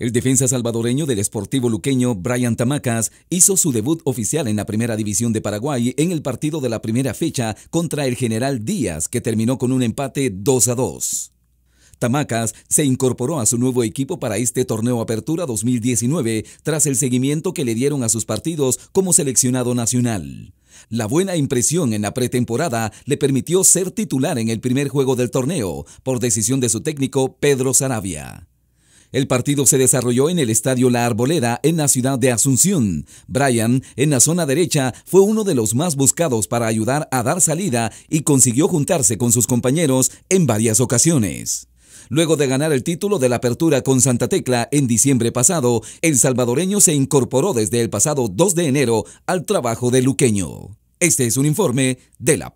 El defensa salvadoreño del esportivo Luqueño, Brian Tamacas, hizo su debut oficial en la Primera División de Paraguay en el partido de la primera fecha contra el General Díaz, que terminó con un empate 2 a 2. Tamacas se incorporó a su nuevo equipo para este torneo Apertura 2019 tras el seguimiento que le dieron a sus partidos como seleccionado nacional. La buena impresión en la pretemporada le permitió ser titular en el primer juego del torneo, por decisión de su técnico Pedro Sarabia. El partido se desarrolló en el Estadio La Arboleda, en la ciudad de Asunción. Bryan, en la zona derecha, fue uno de los más buscados para ayudar a dar salida y consiguió juntarse con sus compañeros en varias ocasiones. Luego de ganar el título de la apertura con Santa Tecla en diciembre pasado, el salvadoreño se incorporó desde el pasado 2 de enero al trabajo de Luqueño. Este es un informe de la